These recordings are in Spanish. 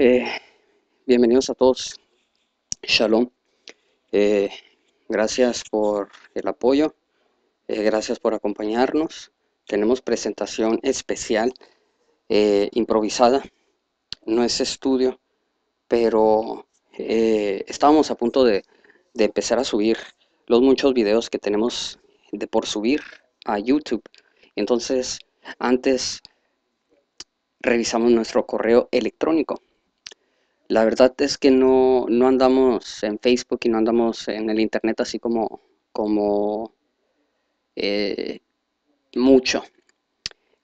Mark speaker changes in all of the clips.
Speaker 1: Eh, bienvenidos a todos. Shalom. Eh, gracias por el apoyo. Eh, gracias por acompañarnos. Tenemos presentación especial, improvisada. No es estudio, pero estábamos a punto de, de empezar a subir los muchos videos que tenemos de por subir a YouTube. Entonces, antes revisamos nuestro correo electrónico la verdad es que no, no, andamos en Facebook y no andamos en el Internet así como, como eh, mucho.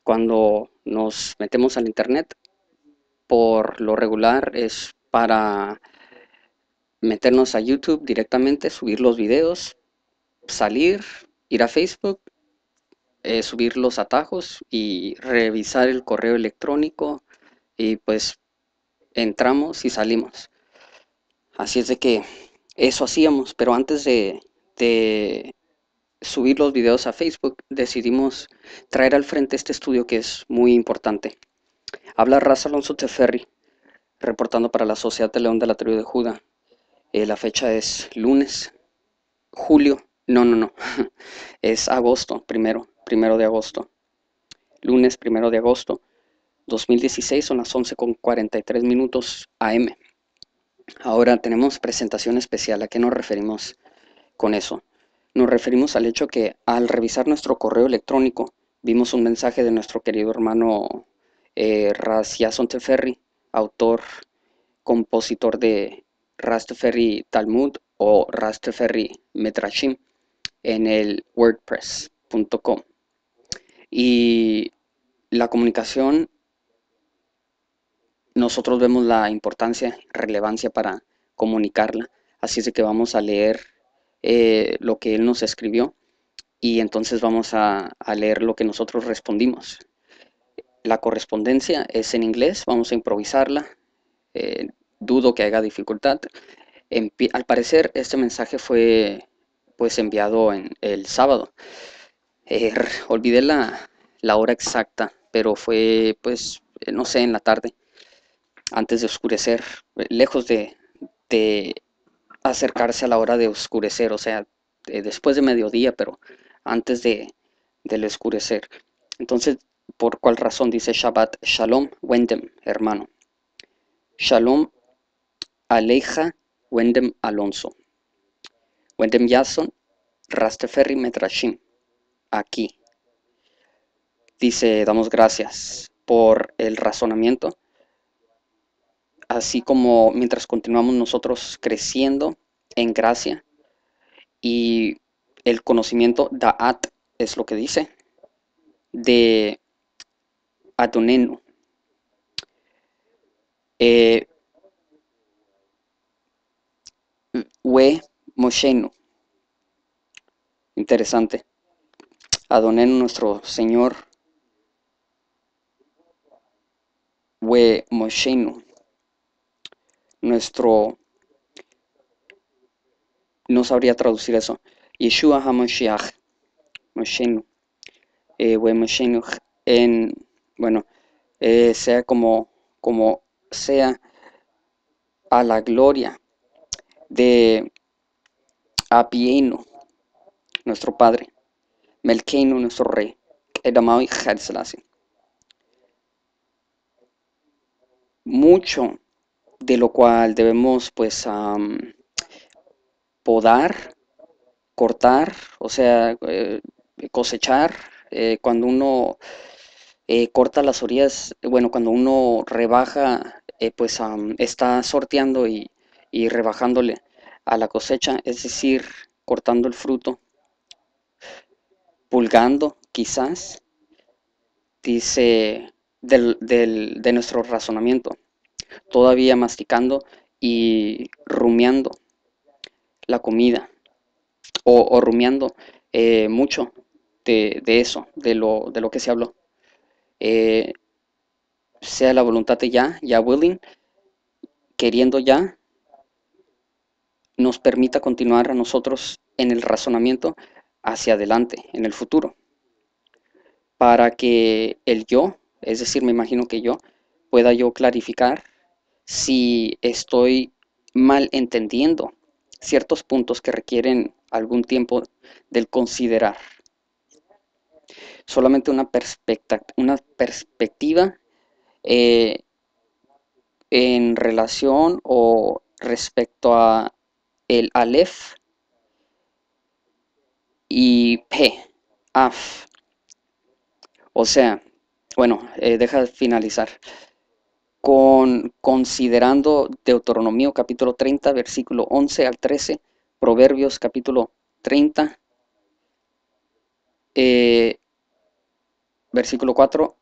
Speaker 1: Cuando nos metemos al Internet, por lo regular es para meternos a YouTube directamente, subir los videos, salir, ir a Facebook, eh, subir los atajos y revisar el correo electrónico y pues entramos y salimos. Así es de que eso hacíamos, pero antes de, subir los videos a Facebook, decidimos traer al frente este estudio que es muy importante. Habla Raza Alonso Teferri, reportando para la Sociedad de León de la Tribu de Juda eh, la fecha es lunes, julio, no, no, no, es agosto, primero, primero de agosto. Lunes, primero de agosto 2016 son las 11.43 minutos AM. Ahora tenemos presentación especial. ¿A qué nos referimos con eso? Nos referimos al hecho que al revisar nuestro correo electrónico vimos un mensaje de nuestro querido hermano eh, Raziason Teferri, autor, compositor de Rastaferri Talmud o Rastaferri Metrashim en el wordpress.com. Y la comunicación nosotros vemos la importancia, relevancia para comunicarla. Así es de que vamos a leer eh, lo que él nos escribió y entonces vamos a, leer lo que nosotros respondimos. La correspondencia es en inglés, vamos a improvisarla. Eh, dudo que haya dificultad. al parecer este mensaje fue pues enviado en el sábado. Eh, olvidé la, la hora exacta, pero fue pues no sé en la tarde antes de oscurecer, eh, lejos de, acercarse a la hora de oscurecer, o sea, eh, después de mediodía, pero antes de, del oscurecer. Entonces, ¿por cuál razón dice Shabbat? Shalom, Wendem, hermano. Shalom, Aleja, Wendem, Alonso. Wendem, Yasson, Rasteferri, Metrashim. Aquí. Dice, damos gracias por el razonamiento así como mientras continuamos nosotros creciendo en gracia y el conocimiento, Da'at es lo que dice, de Adonenu. Eh, we Moshenu. Interesante. Adonenu, nuestro Señor. We Moshenu nuestro... No sabría traducir eso. Yeshua HaMashiach. Moshenu. Eh, en... Bueno, eh, sea como, como sea a la gloria de Apienu, nuestro padre, Melkeinu, nuestro rey, amado y Mucho de lo cual debemos pues podar, cortar, o sea, eh, cosechar. Eh, cuando uno eh, corta las orillas, bueno, cuando uno rebaja, pues está sorteando y, y rebajándole a la cosecha, es decir, cortando el fruto, pulgando quizás, dice del, del, de nuestro razonamiento todavía masticando y rumiando la comida o, rumiando eh, mucho de, eso, de lo, de lo que se habló. Eh, sea la voluntad de ya, ya willing, queriendo ya, nos permita continuar a nosotros en el razonamiento hacia adelante, en el futuro, para que el yo, es decir, me imagino que yo, pueda yo clarificar si estoy mal entendiendo ciertos puntos que requieren algún tiempo del considerar. Solamente una, perspectiva, una perspectiva eh, en relación o respecto a el Aleph y P, Af. O sea, bueno, eh, deja finalizar con, considerando Deuteronomio capítulo 30, versículo 11 al 13, Proverbios capítulo 30, eh, versículo 4,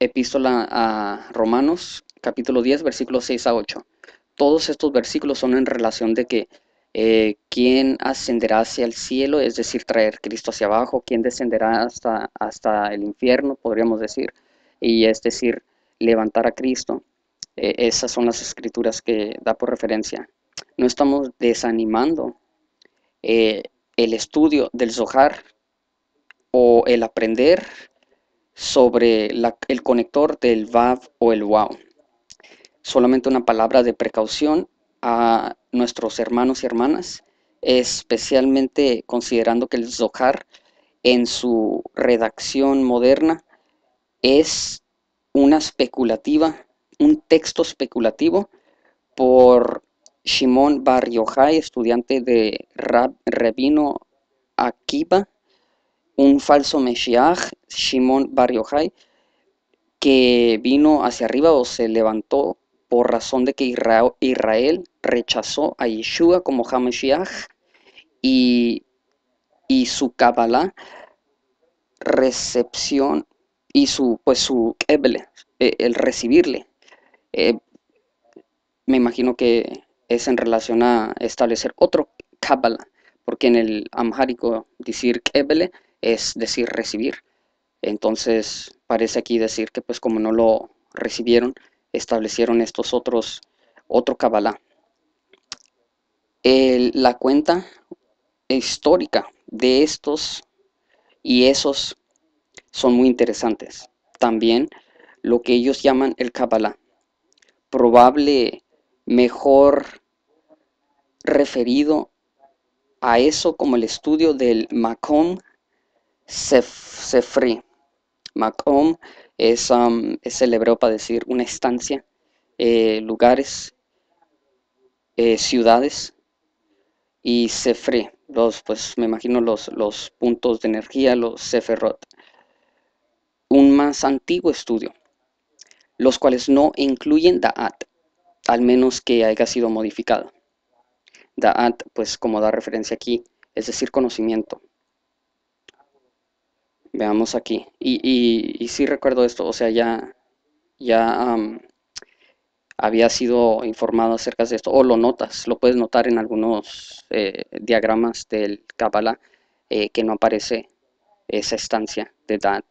Speaker 1: Epístola a Romanos capítulo 10, versículo 6 a 8. Todos estos versículos son en relación de que eh, quién ascenderá hacia el cielo, es decir, traer Cristo hacia abajo, quién descenderá hasta el infierno, podríamos decir, y es decir, levantar a Cristo eh, esas son las escrituras que da por referencia. No estamos desanimando eh, el estudio del Zohar o el aprender sobre el conector del Vav o el Wow. Solamente una palabra de precaución a nuestros hermanos y hermanas, especialmente considerando que el Zohar en su redacción moderna es una especulativa un texto especulativo por Shimon Bar Yojai, estudiante de Rab, Rabino Akiva, un falso Meshiach, Shimon Bar Yojai, que vino hacia arriba o se levantó por razón de que Israel, rechazó a Yeshua como Hameshiach y, y su Kabbalah, recepción y su, pues su Eble eh, el recibirle eh, me imagino que es en relación a establecer otro Kabbalah, porque en el Amharico decir Kebele es decir recibir. Entonces parece aquí decir que pues como no lo recibieron, establecieron estos otros, otro Kabbalah. la cuenta histórica de estos y esos son muy interesantes. También lo que ellos llaman el Kabbalah probable mejor referido a eso como el estudio del Macomb Sefri. Macomb es, um, es el hebreo para decir una estancia, eh, lugares, eh, ciudades y Sefri. Los, pues me imagino los, los puntos de energía, los Seferot. Un más antiguo estudio los cuales no incluyen Da'at, al menos que haya sido modificado. Da'at, pues como da referencia aquí, es decir, conocimiento. Veamos aquí. Y, y, sí recuerdo esto, o sea, ya, ya había sido informado acerca de esto, o lo notas, lo puedes notar en algunos eh, diagramas del Kabbalah eh, que no aparece esa estancia de Da'at.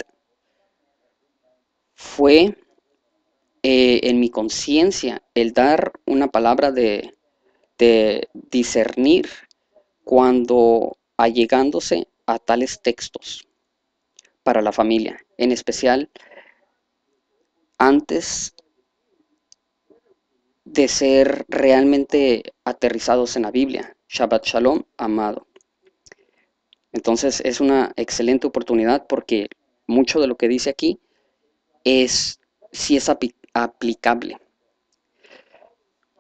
Speaker 1: Fue eh, en mi conciencia, el dar una palabra de, discernir cuando allegándose a tales textos para la familia, en especial antes de ser realmente aterrizados en la Biblia. Shabbat Shalom, amado. Entonces es una excelente oportunidad porque mucho de lo que dice aquí es si es aplicable.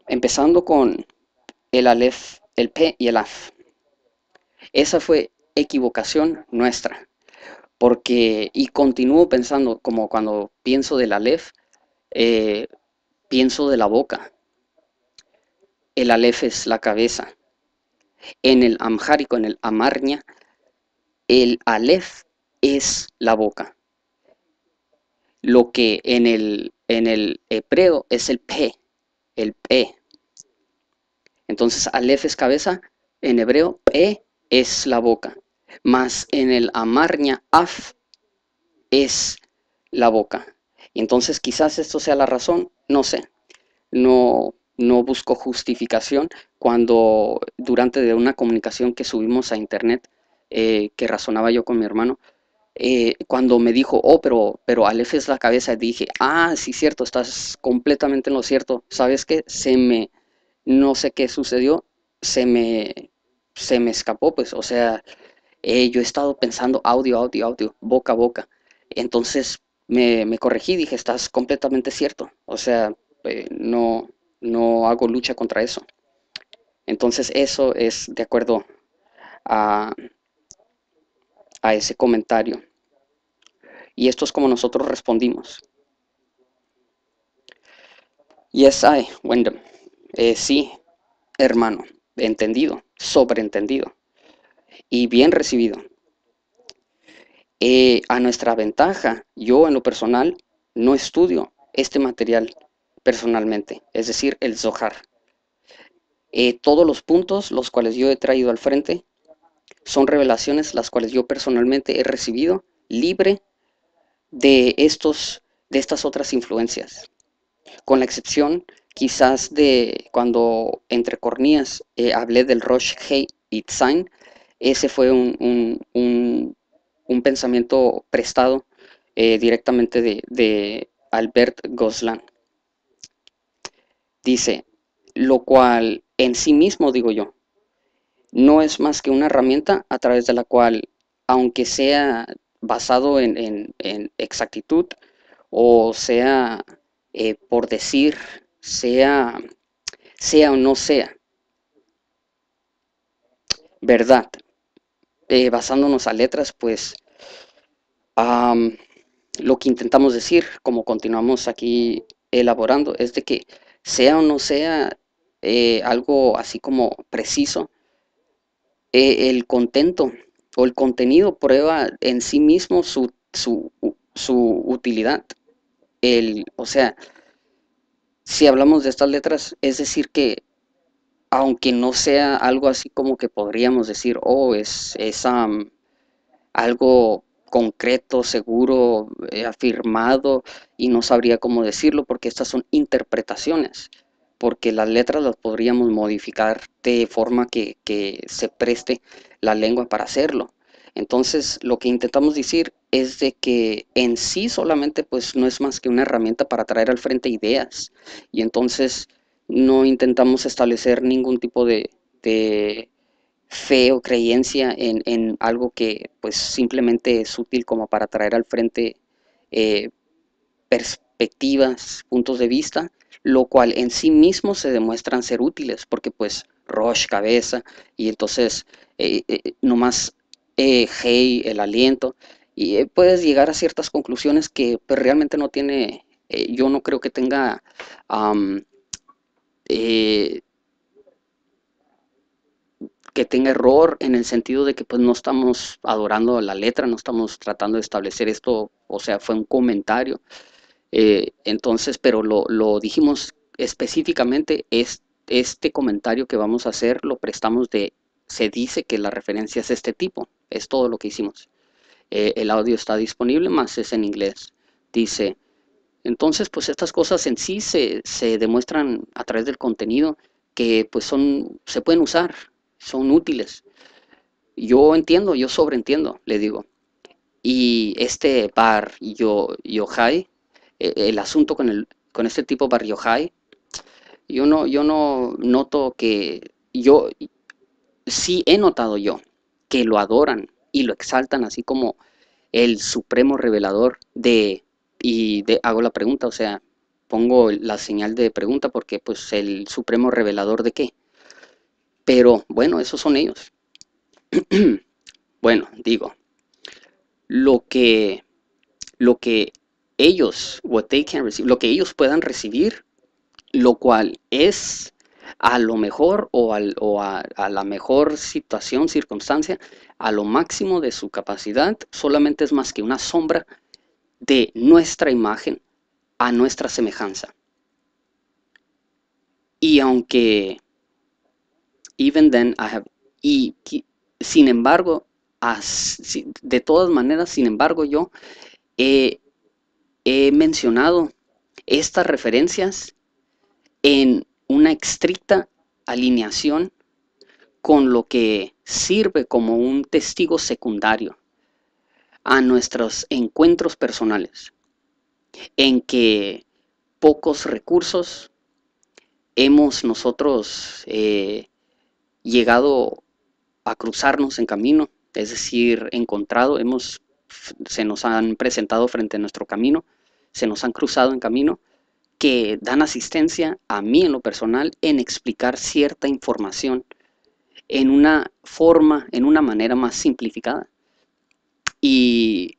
Speaker 1: Empezando con el alef, el P y el Af. Esa fue equivocación nuestra. Porque, y continúo pensando, como cuando pienso del alef eh, pienso de la boca. El alef es la cabeza. En el amharico en el Amarña, el alef es la boca. Lo que en el en el hebreo es el P, el P. Entonces, Aleph es cabeza, en hebreo P es la boca, más en el amarña Af es la boca. Entonces, quizás esto sea la razón, no sé. No, no busco justificación cuando durante de una comunicación que subimos a internet eh, que razonaba yo con mi hermano, eh, cuando me dijo, oh, pero, pero Aleph es la cabeza, dije, ah, sí, cierto, estás completamente en lo cierto. ¿Sabes qué? Se me, no sé qué sucedió, se me, se me escapó, pues, o sea, eh, yo he estado pensando audio, audio, audio, boca a boca. Entonces me, me corregí, dije, estás completamente cierto. O sea, eh, no, no hago lucha contra eso. Entonces eso es de acuerdo a ese comentario. Y esto es como nosotros respondimos. Yes, I, Wyndham. Eh, sí, hermano. Entendido, sobreentendido. Y bien recibido. Eh, a nuestra ventaja, yo en lo personal no estudio este material personalmente, es decir, el Zohar. Eh, todos los puntos los cuales yo he traído al frente son revelaciones las cuales yo personalmente he recibido libre de, estos, de estas otras influencias, con la excepción quizás de cuando entre cornías eh, hablé del Roche Hey Sign ese fue un, un, pensamiento prestado eh, directamente de, de Albert Goslan. Dice, lo cual en sí mismo, digo yo, no es más que una herramienta a través de la cual, aunque sea basado en, exactitud o sea eh, por decir, sea, sea o no sea. Verdad. Eh, basándonos a letras, pues lo que intentamos decir, como continuamos aquí elaborando, es de que sea o no sea eh, algo así como preciso, el contento o el contenido prueba en sí mismo su, utilidad. El, o sea, si hablamos de estas letras, es decir que aunque no sea algo así como que podríamos decir, oh, es, es algo concreto, seguro, eh, afirmado, y no sabría cómo decirlo porque estas son interpretaciones porque las letras las podríamos modificar de forma que, se preste la lengua para hacerlo. Entonces, lo que intentamos decir es de que en sí solamente pues no es más que una herramienta para traer al frente ideas. Y entonces no intentamos establecer ningún tipo de, fe o creencia en, algo que pues simplemente es útil como para traer al frente eh, perspectivas, puntos de vista, lo cual en sí mismo se demuestran ser útiles, porque pues roche cabeza, y entonces eh, eh, nomás eh, Hey, el aliento, y puedes llegar a ciertas conclusiones que pues, realmente no tiene, yo no creo que tenga... que tenga error en el sentido de que pues no estamos adorando la letra, no estamos tratando de establecer esto, o sea, fue un comentario. Eh, entonces, pero lo, dijimos específicamente, es, este comentario que vamos a hacer lo prestamos de, se dice que la referencia es este tipo, es todo lo que hicimos. Eh, el audio está disponible, más es en inglés. Dice, entonces, pues estas cosas en sí se, se demuestran a través del contenido que pues son, se pueden usar, son útiles. Yo entiendo, yo sobreentiendo, le digo. Y este bar, yo, Yohai, e, el asunto con, el, con este tipo Barrio High, yo no, yo no noto que yo, sí he notado yo que lo adoran y lo exaltan así como el supremo revelador de, y de, hago la pregunta, o sea, pongo la señal de pregunta porque pues el supremo revelador de qué. Pero bueno, esos son ellos. bueno, digo, lo que, lo que ellos, what they can receive, lo que ellos puedan recibir, lo cual es a lo mejor o, a, la mejor situación, circunstancia, a lo máximo de su capacidad, solamente es más que una sombra de nuestra imagen a nuestra semejanza. Y aunque, even then, I have, y sin embargo, de todas maneras, sin embargo, yo he he mencionado estas referencias en una estricta alineación con lo que sirve como un testigo secundario a nuestros encuentros personales, en que pocos recursos hemos nosotros eh, llegado a cruzarnos en camino, es decir, encontrado, hemos, se nos han presentado frente a nuestro camino se nos han cruzado en camino que dan asistencia a mí en lo personal en explicar cierta información en una forma, en una manera más simplificada. Y,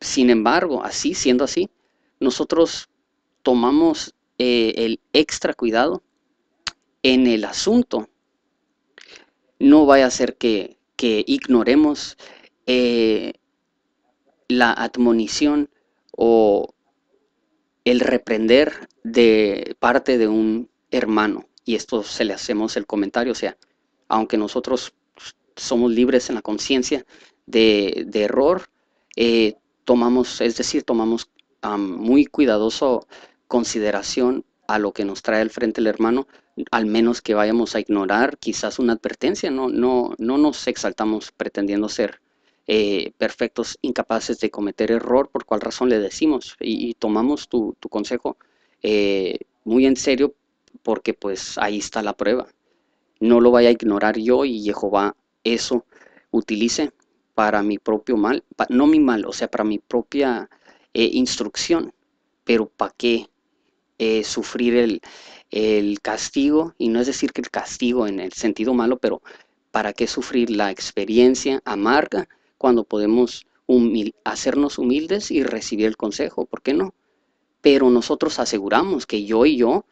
Speaker 1: sin embargo, así, siendo así, nosotros tomamos eh, el extra cuidado en el asunto. No vaya a ser que, ignoremos eh, la admonición o el reprender de parte de un hermano. Y esto se le hacemos el comentario, o sea, aunque nosotros somos libres en la conciencia de, de, error, eh, tomamos, es decir, tomamos muy cuidadoso consideración a lo que nos trae al frente el hermano, al menos que vayamos a ignorar quizás una advertencia, no, no, no nos exaltamos pretendiendo ser eh, perfectos, incapaces de cometer error, por cual razón le decimos y, tomamos tu, consejo eh, muy en serio porque pues ahí está la prueba. No lo vaya a ignorar yo y Jehová eso utilice para mi propio mal, no mi mal, o sea, para mi propia eh, instrucción, pero ¿para qué sufrir el, el, castigo? Y no es decir que el castigo en el sentido malo, pero ¿para qué sufrir la experiencia amarga cuando podemos hacernos humildes y recibir el consejo, ¿por qué no? Pero nosotros aseguramos que yo y yo,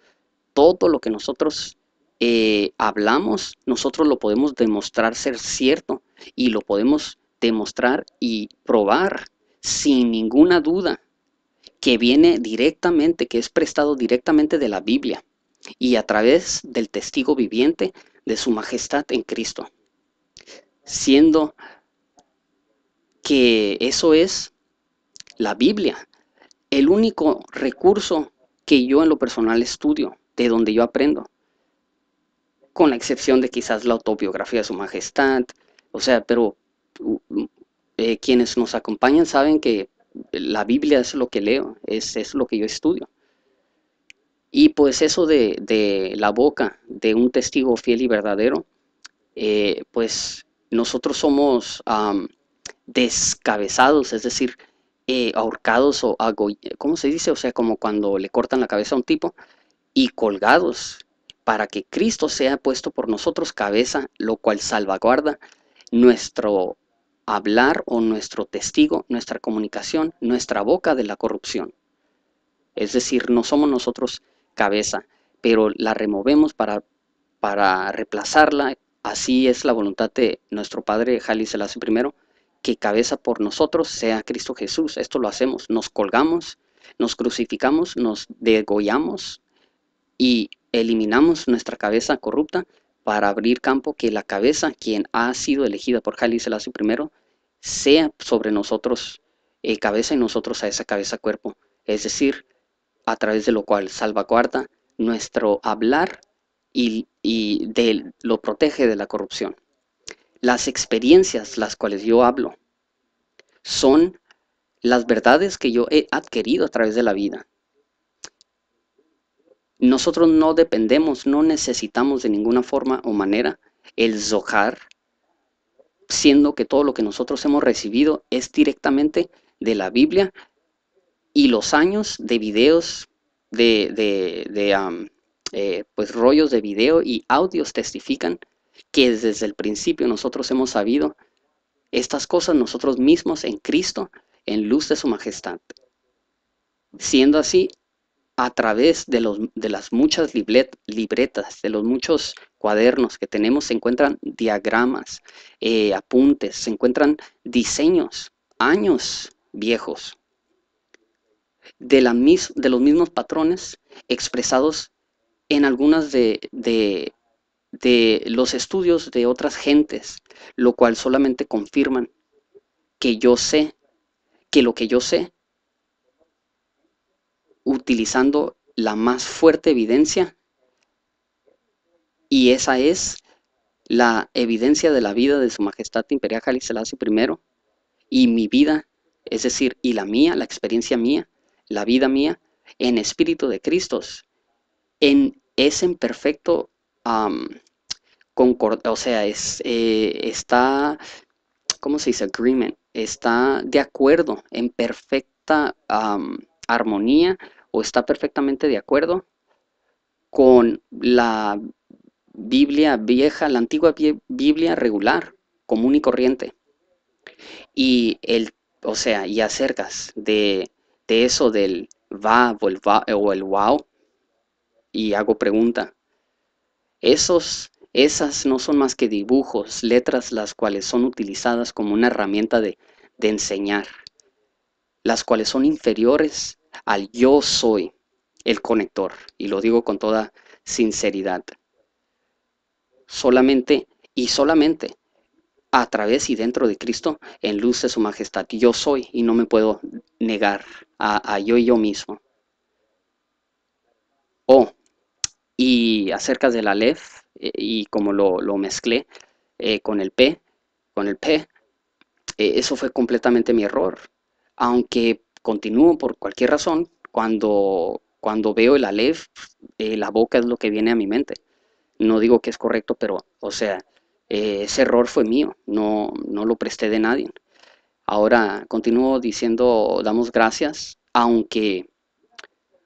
Speaker 1: todo lo que nosotros eh, hablamos, nosotros lo podemos demostrar ser cierto y lo podemos demostrar y probar sin ninguna duda que viene directamente, que es prestado directamente de la Biblia y a través del testigo viviente de su majestad en Cristo, siendo que eso es la Biblia, el único recurso que yo en lo personal estudio, de donde yo aprendo, con la excepción de quizás la autobiografía de su majestad, o sea, pero eh, quienes nos acompañan saben que la Biblia es lo que leo, es, lo que yo estudio. Y pues eso de, la boca de un testigo fiel y verdadero, eh, pues nosotros somos descabezados, es decir, eh, ahorcados o ¿cómo se dice? O sea, como cuando le cortan la cabeza a un tipo y colgados para que Cristo sea puesto por nosotros cabeza, lo cual salvaguarda nuestro hablar o nuestro testigo, nuestra comunicación, nuestra boca de la corrupción. Es decir, no somos nosotros cabeza, pero la removemos para, para reemplazarla. Así es la voluntad de nuestro Padre Jalí I que cabeza por nosotros sea Cristo Jesús. Esto lo hacemos, nos colgamos, nos crucificamos, nos degollamos y eliminamos nuestra cabeza corrupta para abrir campo que la cabeza, quien ha sido elegida por Jalí Selassie primero, sea sobre nosotros eh, cabeza y nosotros a esa cabeza cuerpo. Es decir, a través de lo cual salvaguarda nuestro hablar y, y de, lo protege de la corrupción. Las experiencias las cuales yo hablo son las verdades que yo he adquirido a través de la vida. Nosotros no dependemos, no necesitamos de ninguna forma o manera el Zohar, siendo que todo lo que nosotros hemos recibido es directamente de la Biblia y los años de videos, de, eh, pues rollos de video y audios testifican que desde el principio nosotros hemos sabido estas cosas nosotros mismos en Cristo, en luz de su majestad. Siendo así, a través de, los, de las muchas libretas, de los muchos cuadernos que tenemos, se encuentran diagramas, eh, apuntes, se encuentran diseños, años viejos, de, la mis, de los mismos patrones expresados en algunas de, de de los estudios de otras gentes, lo cual solamente confirman que yo sé, que lo que yo sé, utilizando la más fuerte evidencia, y esa es la evidencia de la vida de Su Majestad Imperial Haile I, y mi vida, es decir, y la mía, la experiencia mía, la vida mía, en espíritu de Cristo, en, ese imperfecto o sea, es, eh, está, ¿cómo se dice? Agreement, está de acuerdo, en perfecta armonía o está perfectamente de acuerdo con la Biblia vieja, la antigua Biblia regular, común y corriente. Y el, o sea, y acercas de, eso del va va, o el wow y hago pregunta. Esos, esas no son más que dibujos, letras las cuales son utilizadas como una herramienta de, de enseñar, las cuales son inferiores al yo soy, el conector, y lo digo con toda sinceridad. Solamente y solamente a través y dentro de Cristo en luz de su majestad. Yo soy y no me puedo negar a, a yo y yo mismo. O y acerca de la eh, y como lo, lo mezclé eh, con el P, con el P, eh, eso fue completamente mi error. Aunque continúo por cualquier razón, cuando, cuando veo el Aleph, la boca es lo que viene a mi mente. No digo que es correcto, pero, o sea, ese error fue mío, no, no lo presté de nadie. Ahora continúo diciendo, damos gracias, aunque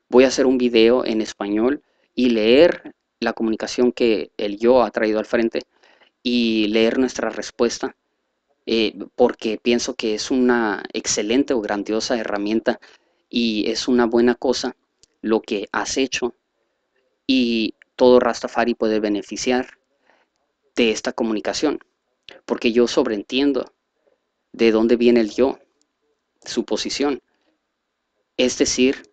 Speaker 1: voy a hacer un video en español y leer la comunicación que el yo ha traído al frente y leer nuestra respuesta, eh, porque pienso que es una excelente o grandiosa herramienta y es una buena cosa lo que has hecho y todo Rastafari puede beneficiar de esta comunicación, porque yo sobreentiendo de dónde viene el yo, su posición, es decir,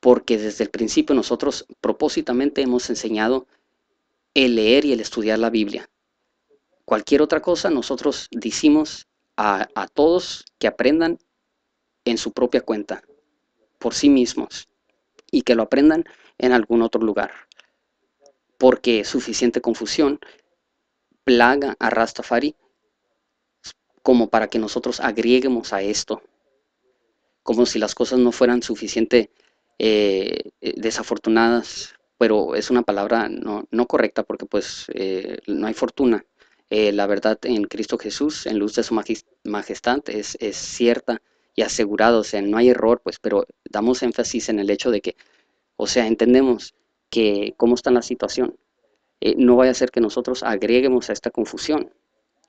Speaker 1: porque desde el principio nosotros propósitamente hemos enseñado el leer y el estudiar la Biblia. Cualquier otra cosa nosotros decimos a, todos que aprendan en su propia cuenta, por sí mismos, y que lo aprendan en algún otro lugar, porque suficiente confusión plaga a Rastafari como para que nosotros agreguemos a esto, como si las cosas no fueran suficiente eh, eh, desafortunadas, pero es una palabra no, correcta porque pues eh, no hay fortuna. la verdad en Cristo Jesús, en luz de su majestad, es, es cierta y asegurada, o sea, no hay error, pues, pero damos énfasis en el hecho de que, o sea, entendemos que cómo está la situación. no vaya a ser que nosotros agreguemos a esta confusión,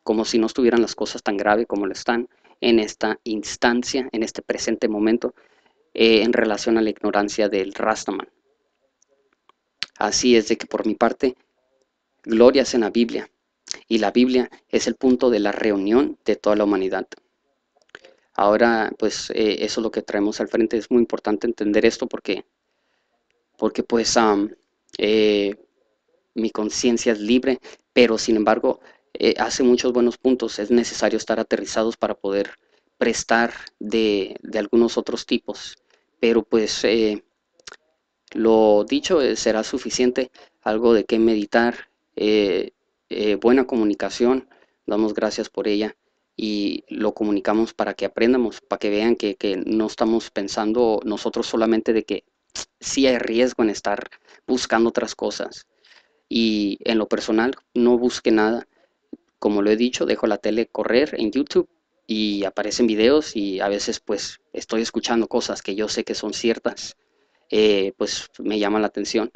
Speaker 1: como si no estuvieran las cosas tan graves como lo están en esta instancia, en este presente momento, eh, en relación a la ignorancia del Rastaman. Así es de que por mi parte, glorias en la Biblia. Y la Biblia es el punto de la reunión de toda la humanidad. Ahora, pues eh, eso es lo que traemos al frente. Es muy importante entender esto porque, porque pues eh, mi conciencia es libre, pero sin embargo hace muchos buenos puntos. Es necesario estar aterrizados para poder prestar de, algunos otros tipos. Pero pues eh, lo dicho eh, será suficiente, algo de qué meditar, eh, buena comunicación, damos gracias por ella y lo comunicamos para que aprendamos, para que vean que, que no estamos pensando nosotros solamente de que si hay riesgo en estar buscando otras cosas. Y en lo personal, no busque nada. Como lo he dicho, dejo la tele correr en YouTube y aparecen videos y a veces pues estoy escuchando cosas que yo sé que son ciertas, eh, pues me llama la atención.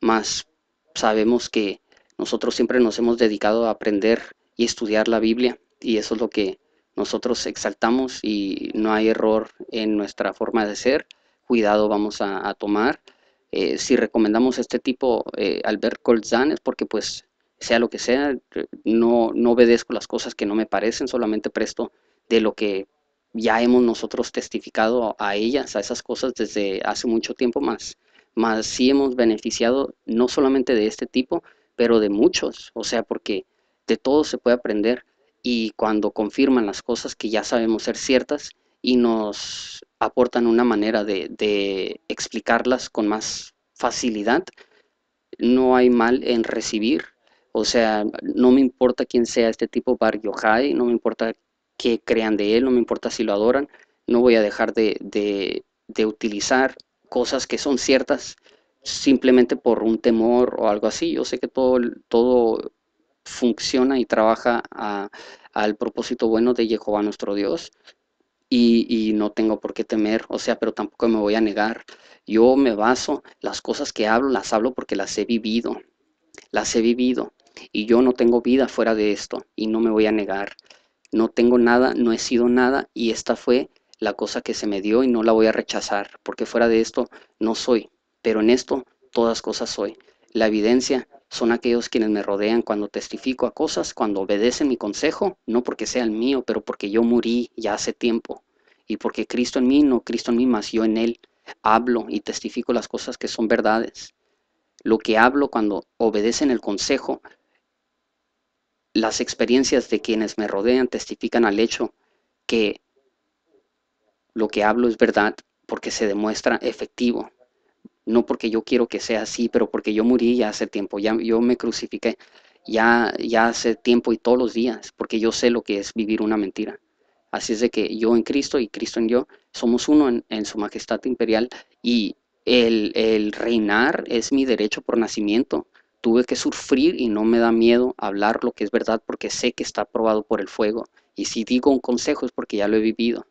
Speaker 1: Más sabemos que nosotros siempre nos hemos dedicado a aprender y estudiar la Biblia y eso es lo que nosotros exaltamos y no hay error en nuestra forma de ser. Cuidado vamos a, tomar. Eh, si recomendamos este tipo eh, Albert Colzán es porque pues sea lo que sea, no, no obedezco las cosas que no me parecen, solamente presto de lo que ya hemos nosotros testificado a ellas, a esas cosas desde hace mucho tiempo más. Más sí hemos beneficiado no solamente de este tipo, pero de muchos, o sea, porque de todo se puede aprender y cuando confirman las cosas que ya sabemos ser ciertas y nos aportan una manera de explicarlas con más facilidad, no hay mal en recibir o sea, no me importa quién sea este tipo Bar Yochai, no me importa qué crean de él, no me importa si lo adoran, no voy a dejar de, utilizar cosas que son ciertas simplemente por un temor o algo así. Yo sé que todo, todo funciona y trabaja al propósito bueno de Jehová nuestro Dios y, y, no tengo por qué temer, o sea, pero tampoco me voy a negar. Yo me baso, las cosas que hablo las hablo porque las he vivido, las he vivido. Y yo no tengo vida fuera de esto y no me voy a negar. No tengo nada, no he sido nada y esta fue la cosa que se me dio y no la voy a rechazar, porque fuera de esto no soy, pero en esto todas cosas soy. La evidencia son aquellos quienes me rodean cuando testifico a cosas, cuando obedecen mi consejo, no porque sea el mío, pero porque yo morí ya hace tiempo y porque Cristo en mí, no Cristo en mí, más yo en Él hablo y testifico las cosas que son verdades. Lo que hablo cuando obedecen el consejo las experiencias de quienes me rodean testifican al hecho que lo que hablo es verdad porque se demuestra efectivo. No porque yo quiero que sea así, pero porque yo morí ya hace tiempo, ya yo me crucifiqué ya, ya hace tiempo y todos los días, porque yo sé lo que es vivir una mentira. Así es de que yo en Cristo y Cristo en yo somos uno en, su majestad imperial y el, el reinar es mi derecho por nacimiento tuve que sufrir y no me da miedo hablar lo que es verdad porque sé que está probado por el fuego. Y si digo un consejo es porque ya lo he vivido.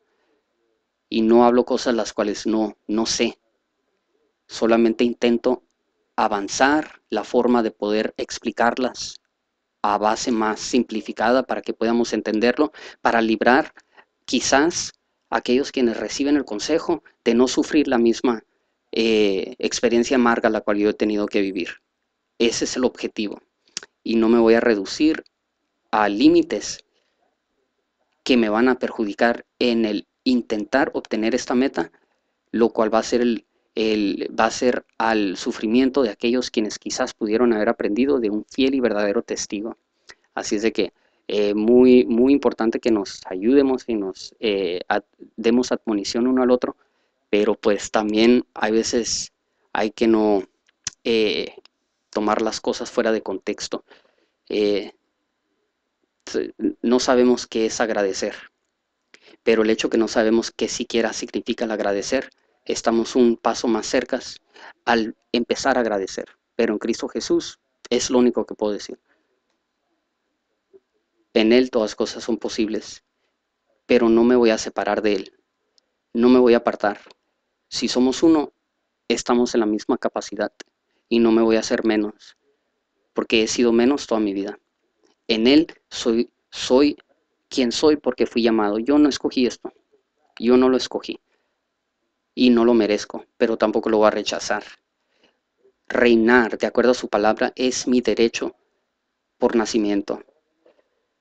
Speaker 1: Y no hablo cosas las cuales no, no sé. Solamente intento avanzar la forma de poder explicarlas a base más simplificada para que podamos entenderlo, para librar quizás a aquellos quienes reciben el consejo de no sufrir la misma eh, experiencia amarga la cual yo he tenido que vivir. Ese es el objetivo. Y no me voy a reducir a límites que me van a perjudicar en el intentar obtener esta meta, lo cual va a ser el, va a ser al sufrimiento de aquellos quienes quizás pudieron haber aprendido de un fiel y verdadero testigo. Así es de que es eh, muy, muy importante que nos ayudemos y nos eh, demos admonición uno al otro, pero pues también hay veces hay que no eh, tomar las cosas fuera de contexto. Eh, no sabemos qué es agradecer, pero el hecho que no sabemos qué siquiera significa el agradecer, estamos un paso más cerca al empezar a agradecer. Pero en Cristo Jesús es lo único que puedo decir. En Él todas cosas son posibles, pero no me voy a separar de Él, no me voy a apartar. Si somos uno, estamos en la misma capacidad y no me voy a hacer menos, porque he sido menos toda mi vida. En Él soy, soy quien soy porque fui llamado. Yo no escogí esto, yo no lo escogí y no lo merezco, pero tampoco lo voy a rechazar. Reinar, de acuerdo a su palabra, es mi derecho por nacimiento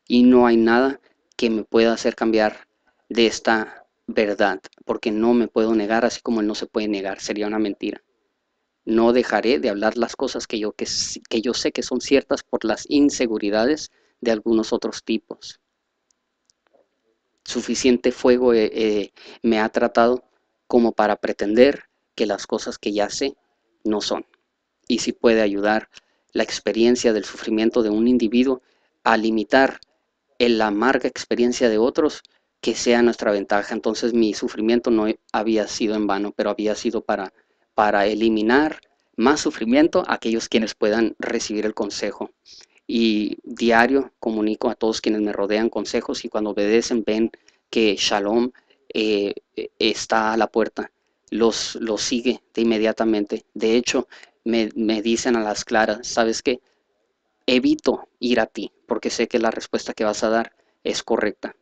Speaker 1: y no hay nada que me pueda hacer cambiar de esta verdad, porque no me puedo negar así como él no se puede negar, sería una mentira. No dejaré de hablar las cosas que yo, que, yo sé que son ciertas por las inseguridades de algunos otros tipos. Suficiente fuego eh, eh, me ha tratado como para pretender que las cosas que ya sé no son. Y si puede ayudar la experiencia del sufrimiento de un individuo a limitar la amarga experiencia de otros, que sea nuestra ventaja. Entonces mi sufrimiento no había sido en vano, pero había sido para para eliminar más sufrimiento a aquellos quienes puedan recibir el consejo. Y diario comunico a todos quienes me rodean consejos y cuando obedecen ven que Shalom eh, e, está a la puerta, los, los sigue de inmediatamente. De hecho, me, me dicen a las claras, ¿sabes qué? Evito ir a ti porque sé que la respuesta que vas a dar es correcta.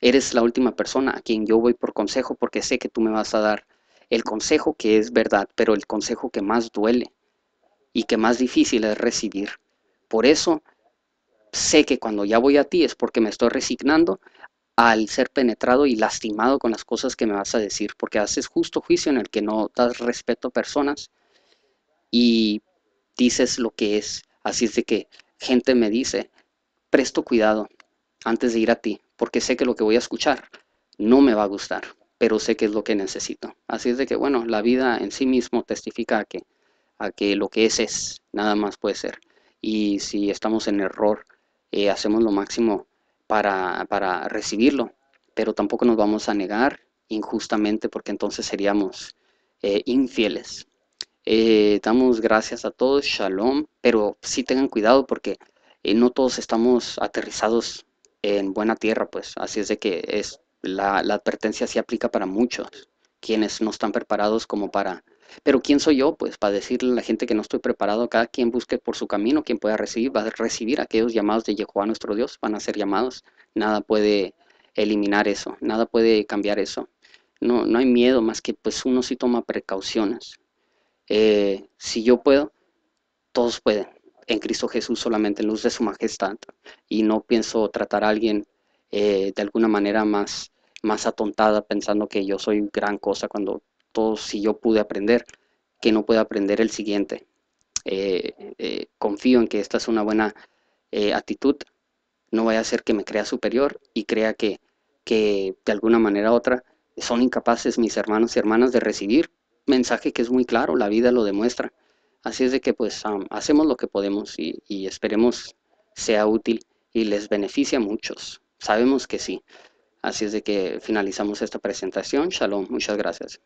Speaker 1: Eres la última persona a quien yo voy por consejo porque sé que tú me vas a dar el consejo que es verdad, pero el consejo que más duele y que más difícil es recibir. Por eso sé que cuando ya voy a ti es porque me estoy resignando al ser penetrado y lastimado con las cosas que me vas a decir, porque haces justo juicio en el que no das respeto a personas y dices lo que es. Así es de que gente me dice, presto cuidado antes de ir a ti, porque sé que lo que voy a escuchar no me va a gustar pero sé que es lo que necesito. Así es de que, bueno, la vida en sí mismo testifica a que, a que lo que es es, nada más puede ser. Y si estamos en error, eh, hacemos lo máximo para, para recibirlo, pero tampoco nos vamos a negar injustamente porque entonces seríamos eh, infieles. Eh, damos gracias a todos, shalom, pero sí tengan cuidado porque no todos estamos aterrizados en buena tierra, pues así es de que es la, advertencia sí aplica para muchos, quienes no están preparados como para... Pero ¿quién soy yo? Pues para decirle a la gente que no estoy preparado, cada quien busque por su camino, quien pueda recibir, va a recibir aquellos llamados de Jehová nuestro Dios, van a ser llamados. Nada puede eliminar eso, nada puede cambiar eso. No, no hay miedo más que pues uno sí toma precauciones. Eh, si yo puedo, todos pueden. En Cristo Jesús solamente, en luz de su majestad. Y no pienso tratar a alguien eh, de alguna manera más, más atontada pensando que yo soy gran cosa cuando todo, si yo pude aprender, que no puede aprender el siguiente. Eh, eh, confío en que esta es una buena actitud. No vaya a ser que me crea superior y crea que, que de alguna manera u otra son incapaces mis hermanos y hermanas de recibir mensaje que es muy claro, la vida lo demuestra. Así es de que pues hacemos lo que podemos y, y esperemos sea útil y les beneficie a muchos. Sabemos que sí. Así es de que finalizamos esta presentación. Shalom, muchas gracias.